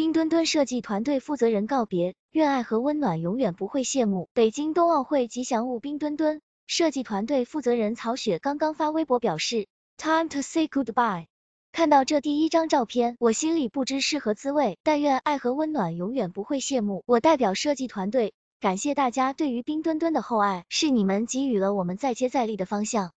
冰墩墩设计团队负责人告别，愿爱和温暖永远不会谢幕。北京冬奥会吉祥物冰墩墩设计团队负责人曹雪刚刚发微博表示：Time to say goodbye。看到这第一张照片，我心里不知是何滋味。但愿爱和温暖永远不会谢幕。我代表设计团队感谢大家对于冰墩墩的厚爱，是你们给予了我们再接再厉的方向。